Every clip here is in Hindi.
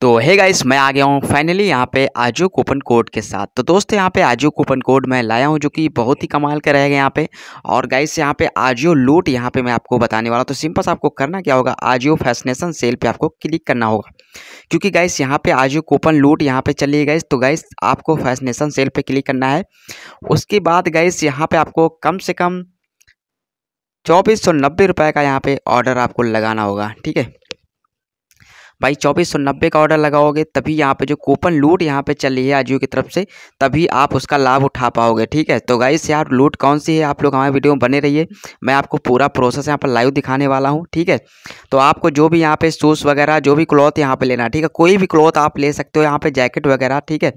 तो हे गाइस मैं आ गया हूँ फाइनली यहाँ पे आजू कूपन कोड के साथ तो दोस्तों यहाँ पे आजियो कूपन कोड मैं लाया हूँ जो कि बहुत ही कमाल का रहेगा यहाँ पे और गाइस यहाँ पे आजियो लूट यहाँ पे मैं आपको बताने वाला हूँ तो सिंपल आपको करना क्या होगा आजियो फैसनेशन सेल पे आपको क्लिक करना होगा क्योंकि गाइस यहाँ पे आजियो कूपन लूट यहाँ पे चलिए गाइस तो गाइस आपको फैसनेशन सेल पर क्लिक करना है उसके बाद गाइस यहाँ पर आपको कम से कम चौबीस सौ नब्बे रुपये का यहाँ पर ऑर्डर आपको लगाना होगा ठीक है भाई चौबीस सौ नब्बे का ऑर्डर लगाओगे तभी यहाँ पे जो कूपन लूट यहाँ पे चल रही है आजियो की तरफ से तभी आप उसका लाभ उठा पाओगे ठीक है तो गाइस यार लूट कौन सी है आप लोग हमारे वीडियो में बने रहिए मैं आपको पूरा प्रोसेस यहाँ पर लाइव दिखाने वाला हूँ ठीक है तो आपको जो भी यहाँ पे शूज़ वगैरह जो भी क्लॉथ यहाँ पर लेना ठीक है कोई भी क्लॉथ आप ले सकते हो यहाँ पर जैकेट वगैरह ठीक है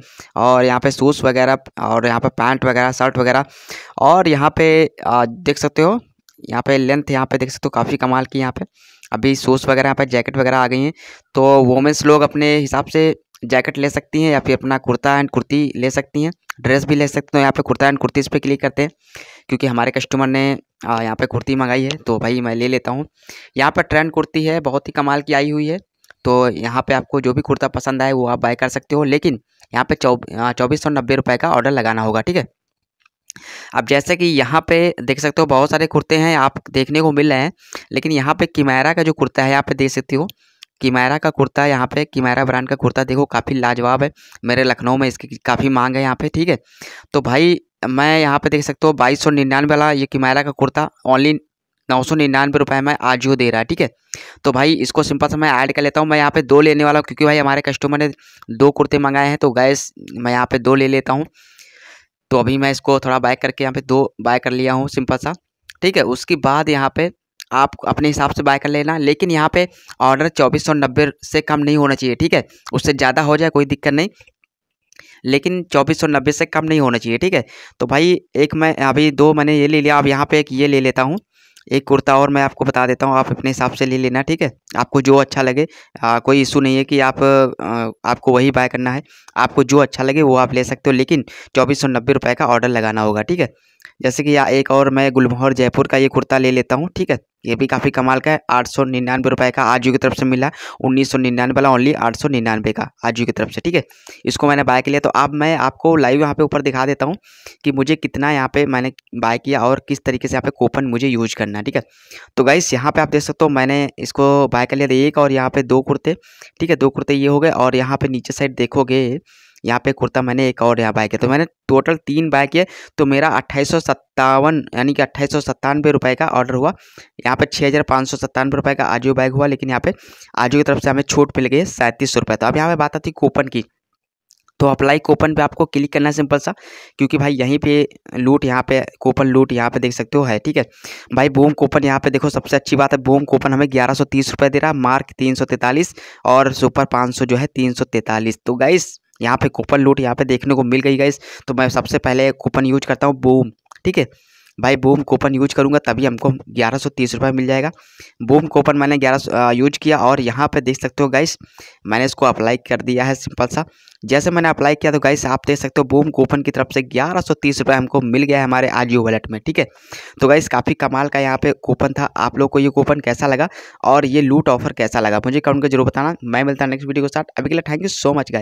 और यहाँ पर शूज़ वगैरह और यहाँ पर पैंट वगैरह शर्ट वगैरह और यहाँ पर देख सकते हो यहाँ पे लेंथ यहाँ पे देख सकते हो काफ़ी कमाल की यहाँ पे अभी शूज़ वगैरह यहाँ पर जैकेट वगैरह आ गई हैं तो वोमेंस लोग अपने हिसाब से जैकेट ले सकती हैं या फिर अपना कुर्ता एंड कुर्ती ले सकती हैं ड्रेस भी ले सकते हैं यहाँ पे कुर्ता एंड कुर्ती इस पर क्लिक करते हैं क्योंकि हमारे कस्टमर ने यहाँ पे कुर्ती मंगाई है तो भाई मैं ले लेता हूँ यहाँ पर ट्रेंड कुर्ती है बहुत ही कमाल की आई हुई है तो यहाँ पे आपको जो भी कुर्ता पसंद आए वो आप बाय कर सकते हो लेकिन यहाँ पर चौबीस सौ नब्बे रुपये का ऑर्डर लगाना होगा ठीक है अब जैसे कि यहाँ पे देख सकते हो बहुत सारे कुर्ते हैं आप देखने को मिल रहे हैं लेकिन यहाँ पे किमैरा का जो कुर्ता है आप देख सकते हो किमैरा का कुर्ता यहाँ पे किमैरा ब्रांड का कुर्ता देखो काफ़ी लाजवाब है मेरे लखनऊ में इसकी काफ़ी मांग है यहाँ पे ठीक है तो भाई मैं यहाँ पे देख सकते हो बाईस सौ निन्यानवे वाला ये किमैरा का कुर्ता ऑनली नौ सौ निन्यानवे रुपये में आजियो दे रहा है ठीक है तो भाई इसको सिंपल से मैं ऐड कर लेता हूँ मैं यहाँ पे दो लेने वाला हूँ क्योंकि भाई हमारे कस्टमर ने दो कुर्ते मंगाए हैं तो गैस मैं यहाँ पे दो ले लेता हूँ तो अभी मैं इसको थोड़ा बाय करके यहाँ पे दो बाय कर लिया हूँ सिंपल सा ठीक है उसके बाद यहाँ पे आप अपने हिसाब से बाय कर लेना लेकिन यहाँ पे ऑर्डर चौबीस सौ नब्बे से कम नहीं होना चाहिए ठीक है उससे ज़्यादा हो जाए कोई दिक्कत नहीं लेकिन चौबीस सौ नब्बे से कम नहीं होना चाहिए ठीक है तो भाई एक मैं अभी दो मैंने ये ले लिया अब यहाँ पे एक ये ले लेता हूँ एक कुर्ता और मैं आपको बता देता हूँ आप अपने हिसाब से ले लेना ठीक है आपको जो अच्छा लगे आ, कोई इशू नहीं है कि आप आ, आपको वही बाय करना है आपको जो अच्छा लगे वो आप ले सकते हो लेकिन चौबीस सौ नब्बे रुपये का ऑर्डर लगाना होगा ठीक है जैसे कि यहाँ एक और मैं गुलमोहर जयपुर का ये कुर्ता ले लेता हूँ ठीक है ये भी काफ़ी कमाल का है आठ सौ निन्यानवे रुपये का आजू की तरफ से मिला उन्नीस सौ निन्यानवे वाला ओनली आठ सौ निन्यानवे का आजू की तरफ से ठीक है इसको मैंने बाय किया तो अब मैं आपको लाइव यहाँ पे ऊपर दिखा देता हूँ कि मुझे कितना यहाँ पे मैंने बाय किया और किस तरीके से यहाँ पे कूपन मुझे यूज करना है ठीक है तो गाइस यहाँ पर आप देख सकते हो मैंने इसको बाय कर लिया एक और यहाँ पर दो कुर्ते ठीक है दो कुर्ते ये हो गए और यहाँ पर नीचे साइड देखोगे यहाँ पे कुर्ता मैंने एक और यहाँ बाइक है तो मैंने टोटल तीन बाइक है तो मेरा अट्ठाईस सौ सत्तावन यानी कि अट्ठाईस सौ सत्तानवे रुपये का ऑर्डर हुआ यहाँ पे छः हज़ार पाँच सौ सत्तानवे का आजियो बाइक हुआ लेकिन यहाँ पे आजियो की तरफ से हमें छूट मिल गई है सैंतीस तो अब यहाँ पे बात आती कूपन की तो अप्लाई कूपन पे आपको क्लिक करना है सिंपल सा क्योंकि भाई यहीं पे लूट यहाँ पे कूपन लूट यहाँ पे देख सकते हो है ठीक है भाई बोम कूपन यहाँ पे देखो सबसे अच्छी बात है बोम कूपन हमें ग्यारह सौ तीस रुपये दे रहा मार्क तीन सौ और सुपर पाँच सौ जो है तीन सौ तो गाइस यहाँ पे कूपन लूट यहाँ पे देखने को मिल गई गाइस तो मैं सबसे पहले कूपन यूज करता हूँ बूम ठीक है भाई बूम कूपन यूज करूँगा तभी हमको ग्यारह सौ तीस रुपये मिल जाएगा बूम कूपन मैंने ग्यारह यूज किया और यहाँ पे देख सकते हो गाइस मैंने इसको अप्लाई कर दिया है सिंपल सा जैसे मैंने अप्लाई किया तो गाइस आप देख सकते हो बूम कूपन की तरफ से ग्यारह सौ तीस रुपये हमको मिल गया है हमारे आजियो वॉलेट में ठीक है तो गाइस काफ़ी कमाल का यहाँ पे कूपन था आप लोग को ये कूपन कैसा लगा और ये लूट ऑफर कैसा लगा मुझे कमेंट को जरूर बताना मैं मिलता नेक्स्ट वीडियो के साथ अभी के लिए thank you so much guys